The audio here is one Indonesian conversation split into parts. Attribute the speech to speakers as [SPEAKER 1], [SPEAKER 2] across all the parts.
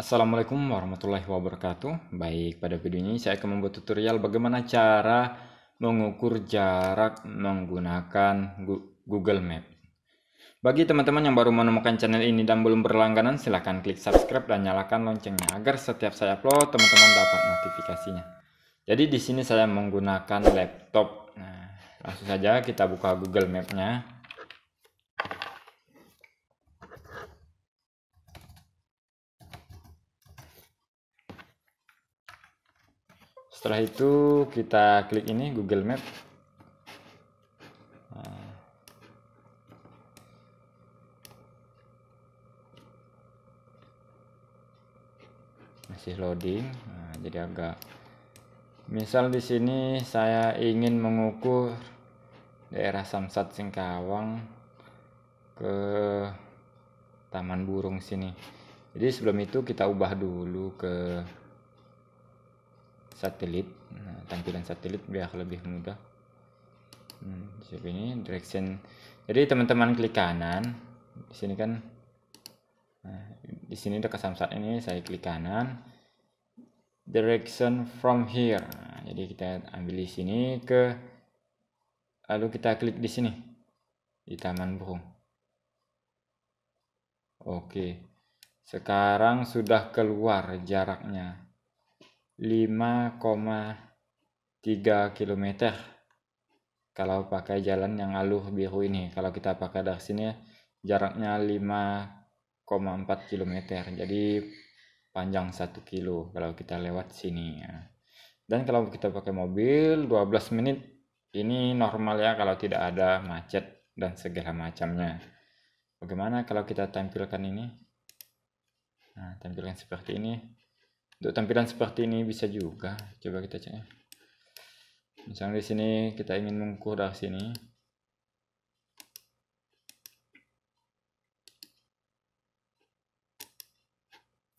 [SPEAKER 1] Assalamualaikum warahmatullahi wabarakatuh Baik, pada video ini saya akan membuat tutorial bagaimana cara mengukur jarak menggunakan Google Map Bagi teman-teman yang baru menemukan channel ini dan belum berlangganan silahkan klik subscribe dan nyalakan loncengnya Agar setiap saya upload teman-teman dapat notifikasinya Jadi di sini saya menggunakan laptop nah, Langsung saja kita buka Google Map-nya setelah itu kita klik ini Google Map nah. masih loading nah, jadi agak misal di sini saya ingin mengukur daerah Samsat Singkawang ke taman burung sini jadi sebelum itu kita ubah dulu ke satelit nah, tampilan satelit biar lebih mudah hmm, ini direction jadi teman-teman klik kanan di sini kan nah, di sini dekat samsat ini saya klik kanan direction from here nah, jadi kita ambil di sini ke lalu kita klik di sini di taman burung oke sekarang sudah keluar jaraknya 5,3 km kalau pakai jalan yang alur biru ini kalau kita pakai dari sini jaraknya 5,4 km jadi panjang 1 kilo kalau kita lewat sini ya. dan kalau kita pakai mobil 12 menit ini normal ya kalau tidak ada macet dan segala macamnya bagaimana kalau kita tampilkan ini nah tampilkan seperti ini untuk tampilan seperti ini bisa juga coba kita cek ya. misalnya di sini kita ingin mengukur dari sini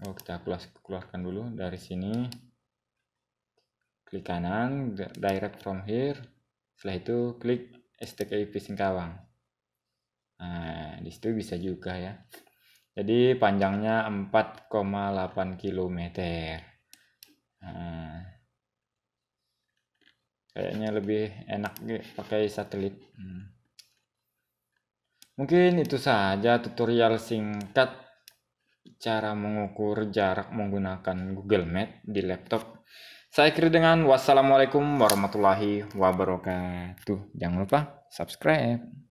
[SPEAKER 1] oh kita keluarkan dulu dari sini klik kanan direct from here setelah itu klik STKIP Singkawang nah disitu bisa juga ya jadi panjangnya 4,8 km. Nah, kayaknya lebih enak pakai satelit. Hmm. Mungkin itu saja tutorial singkat cara mengukur jarak menggunakan Google Map di laptop. Saya akhiri dengan wassalamualaikum warahmatullahi wabarakatuh. Jangan lupa subscribe.